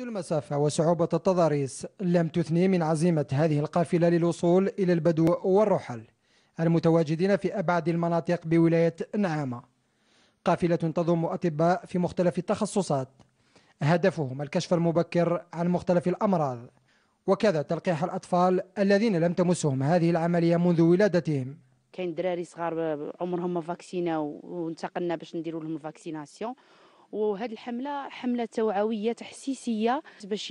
المسافة وصعوبة التضاريس لم تثني من عزيمة هذه القافلة للوصول إلى البدو والرحل المتواجدين في أبعد المناطق بولاية نعامة قافلة تضم أطباء في مختلف التخصصات هدفهم الكشف المبكر عن مختلف الأمراض وكذا تلقيح الأطفال الذين لم تمسهم هذه العملية منذ ولادتهم كاين دراري صغار عمرهم ما فاكسينا وانتقلنا باش نديروا لهم فاكسيناسيون وهاد الحمله حمله توعويه تحسيسيه باش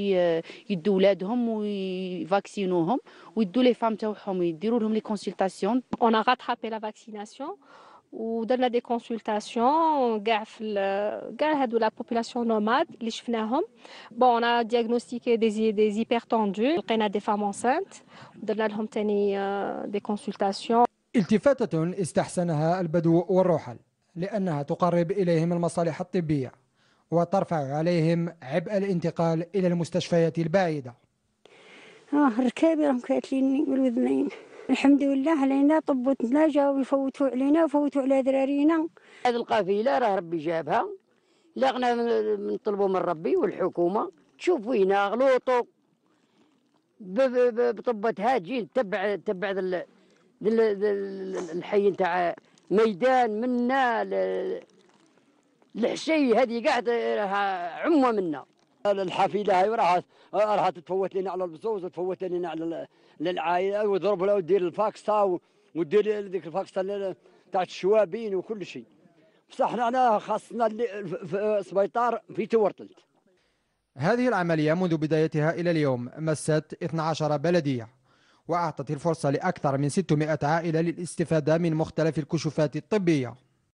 يدوا ولادهم ويفاكسينوهم ويدوا لي فام تاعهم يديروا لهم لي كونسلطاسيون اون غاترابي لا فاكسيناسيون ودرنا دي كونسلطاسيون كاع في كاع هادو لا بوبولاسيون نوماد اللي شفناهم بون انا دياغنوستيكي دي دي هيبر توندو لقينا دي فام انسانت درنا لهم تاني دي كونسلطاسيون التفاتة استحسنها البدو والروحل لأنها تقرب إليهم المصالح الطبية وترفع عليهم عبء الانتقال إلى المستشفيات البعيدة آه ركابي راهم كاتليني بالوذنين الحمد لله علينا طبتنا جاوا يفوتوا علينا ويفوتوا على ذرارينا هذه القافلة راه ربي جابها لغنا نطلبوا من ربي والحكومة تشوفوا هنا غلوطوا بطبتها تجي تبع تبع الحي نتاع ميدان منا الحشي هذه قاعد عمه منا الحفيلة هاي راح راح تفوت لنا على البزوز وتفوت لنا على للعائله وضرب لها ودير الفاكسه ودير ذيك الفاكسه تاع الشوابين وكل شيء بصح حنا خاصنا السبيطار سبيطار في تورطلت هذه العملية منذ بدايتها إلى اليوم مست 12 بلدية وأعطت الفرصة لأكثر من 600 عائلة للاستفادة من مختلف الكشوفات الطبية